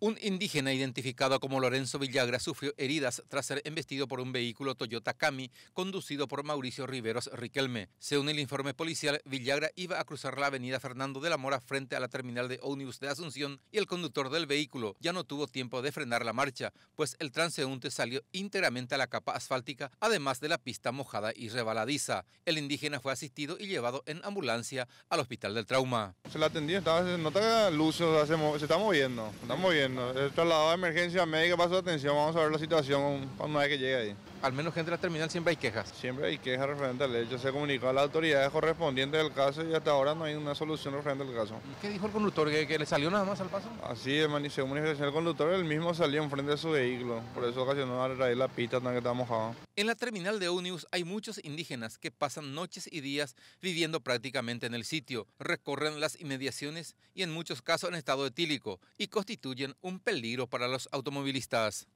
Un indígena identificado como Lorenzo Villagra sufrió heridas tras ser embestido por un vehículo Toyota Kami conducido por Mauricio Riveros Riquelme. Según el informe policial, Villagra iba a cruzar la avenida Fernando de la Mora frente a la terminal de ómnibus de Asunción y el conductor del vehículo ya no tuvo tiempo de frenar la marcha, pues el transeúnte salió íntegramente a la capa asfáltica, además de la pista mojada y rebaladiza. El indígena fue asistido y llevado en ambulancia al hospital del trauma. Se la atendía, estaba, nota que se está moviendo, está moviendo el traslado de emergencia médica para su atención. Vamos a ver la situación cuando vez que llegue ahí al menos gente de la terminal, siempre hay quejas. Siempre hay quejas referente al hecho. Se comunicó a las autoridades correspondientes del caso y hasta ahora no hay una solución referente al caso. ¿Qué dijo el conductor? ¿Que, le salió nada más al paso? Así, según manifestación el conductor, el mismo salió enfrente de su vehículo. Por eso ocasionó a raíz la pista tan que está mojada. En la terminal de Unius hay muchos indígenas que pasan noches y días viviendo prácticamente en el sitio. Recorren las inmediaciones y en muchos casos en estado etílico y constituyen un peligro para los automovilistas.